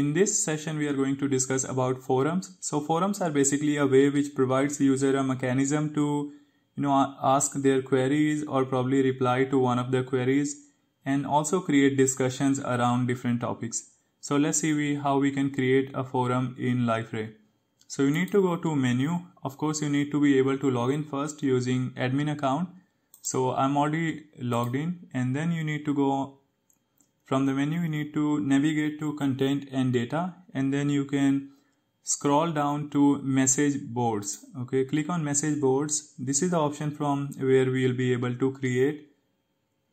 In this session, we are going to discuss about forums. So forums are basically a way which provides user a mechanism to, you know, ask their queries or probably reply to one of the queries and also create discussions around different topics. So let's see we, how we can create a forum in Liferay. So you need to go to menu. Of course, you need to be able to log in first using admin account. So I'm already logged in and then you need to go from the menu, you need to navigate to content and data, and then you can scroll down to message boards. Okay, click on message boards. This is the option from where we will be able to create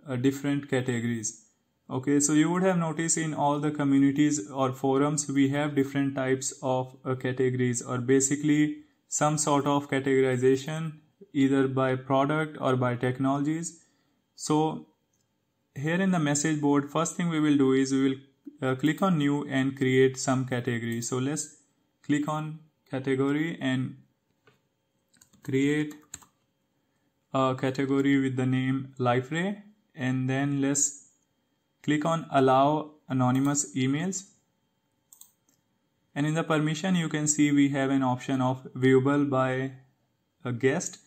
uh, different categories. Okay, so you would have noticed in all the communities or forums, we have different types of uh, categories or basically some sort of categorization either by product or by technologies. So here in the message board first thing we will do is we will uh, click on new and create some category so let's click on category and create a category with the name liferay and then let's click on allow anonymous emails and in the permission you can see we have an option of viewable by a guest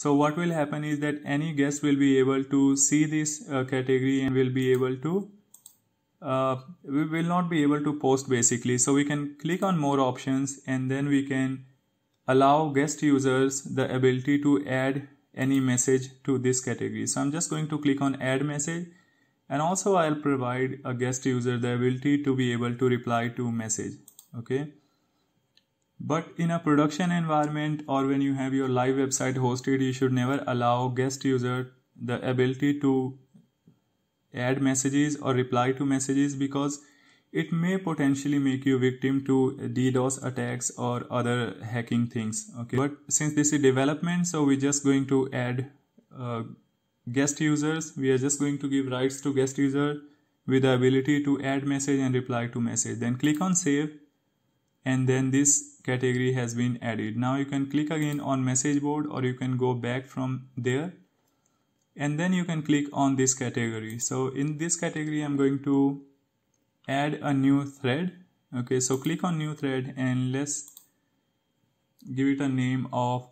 so what will happen is that any guest will be able to see this uh, category and will be able to uh, we will not be able to post basically. So we can click on more options and then we can allow guest users the ability to add any message to this category. So I'm just going to click on add message and also I'll provide a guest user the ability to be able to reply to message. Okay. But in a production environment or when you have your live website hosted, you should never allow guest user the ability to add messages or reply to messages because it may potentially make you victim to DDoS attacks or other hacking things. Okay, but since this is development, so we're just going to add uh, guest users. We are just going to give rights to guest user with the ability to add message and reply to message. Then click on save, and then this category has been added. Now you can click again on message board or you can go back from there and then you can click on this category. So in this category I'm going to add a new thread. Okay, so click on new thread and let's give it a name of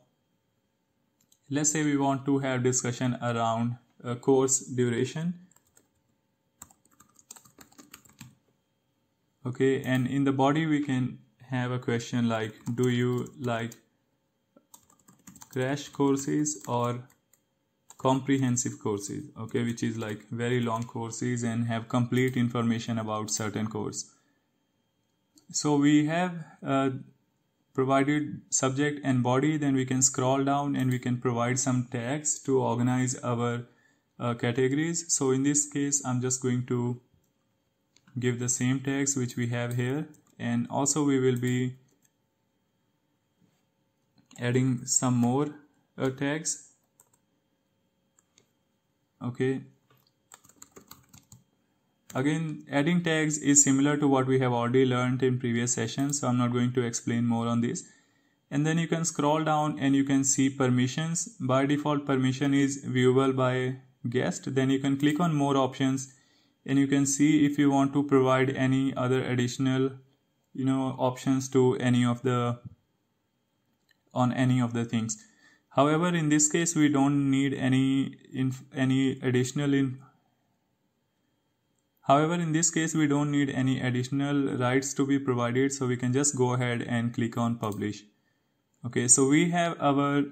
let's say we want to have discussion around a course duration okay and in the body we can have a question like do you like crash courses or comprehensive courses okay which is like very long courses and have complete information about certain course so we have uh, provided subject and body then we can scroll down and we can provide some tags to organize our uh, categories so in this case i'm just going to give the same tags which we have here and also we will be adding some more uh, tags okay again adding tags is similar to what we have already learned in previous sessions so i'm not going to explain more on this and then you can scroll down and you can see permissions by default permission is viewable by guest then you can click on more options and you can see if you want to provide any other additional you know options to any of the on any of the things however in this case we don't need any inf- any additional in however in this case we don't need any additional rights to be provided so we can just go ahead and click on publish okay so we have our uh,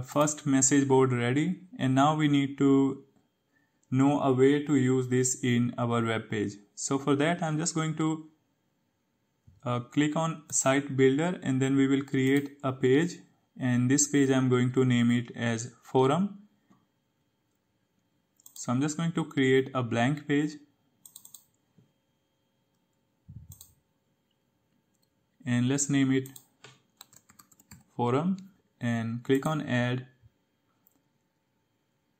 first message board ready and now we need to know a way to use this in our web page. So for that, I'm just going to uh, click on site builder and then we will create a page and this page I'm going to name it as forum. So I'm just going to create a blank page and let's name it forum and click on add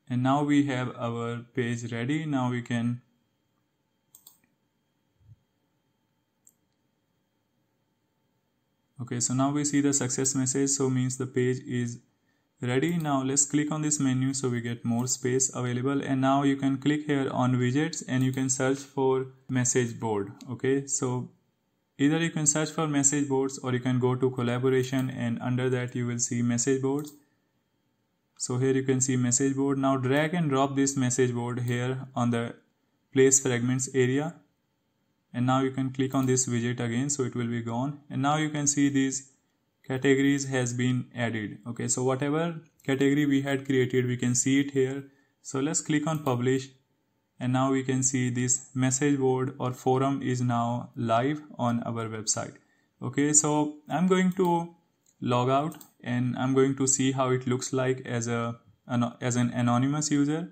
and now we have our page ready now we can okay so now we see the success message so means the page is ready now let's click on this menu so we get more space available and now you can click here on widgets and you can search for message board okay so either you can search for message boards or you can go to collaboration and under that you will see message boards so here you can see message board now drag and drop this message board here on the place fragments area and now you can click on this widget again so it will be gone and now you can see these categories has been added okay so whatever category we had created we can see it here so let's click on publish and now we can see this message board or forum is now live on our website okay so i'm going to Logout and I'm going to see how it looks like as a as an anonymous user.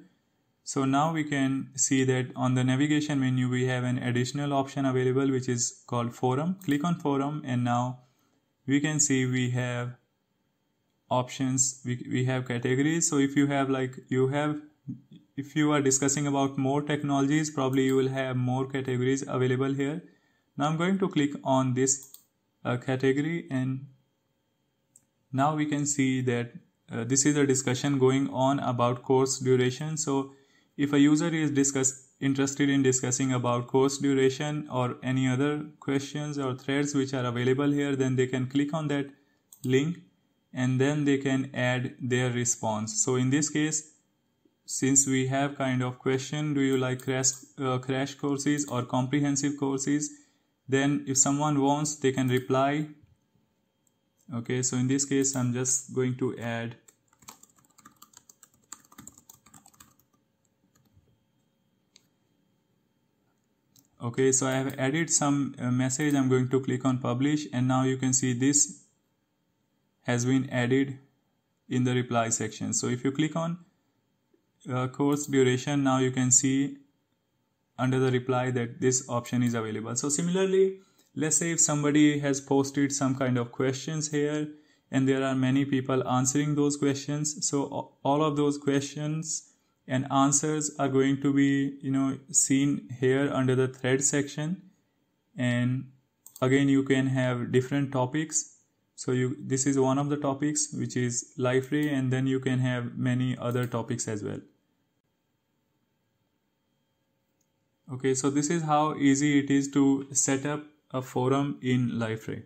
So now we can see that on the navigation menu we have an additional option available which is called forum. Click on forum and now we can see we have options we, we have categories so if you have like you have if you are discussing about more technologies probably you will have more categories available here now i'm going to click on this uh, category and now we can see that uh, this is a discussion going on about course duration so if a user is discuss interested in discussing about course duration or any other questions or threads which are available here then they can click on that link and then they can add their response so in this case since we have kind of question do you like crash uh, crash courses or comprehensive courses then if someone wants they can reply okay so in this case I'm just going to add okay so I have added some uh, message I'm going to click on publish and now you can see this has been added in the reply section so if you click on uh, course duration now you can see under the reply that this option is available so similarly Let's say if somebody has posted some kind of questions here and there are many people answering those questions. So all of those questions and answers are going to be, you know, seen here under the thread section. And again, you can have different topics. So you, this is one of the topics, which is Liferay, and then you can have many other topics as well. Okay, so this is how easy it is to set up a forum in Liferay.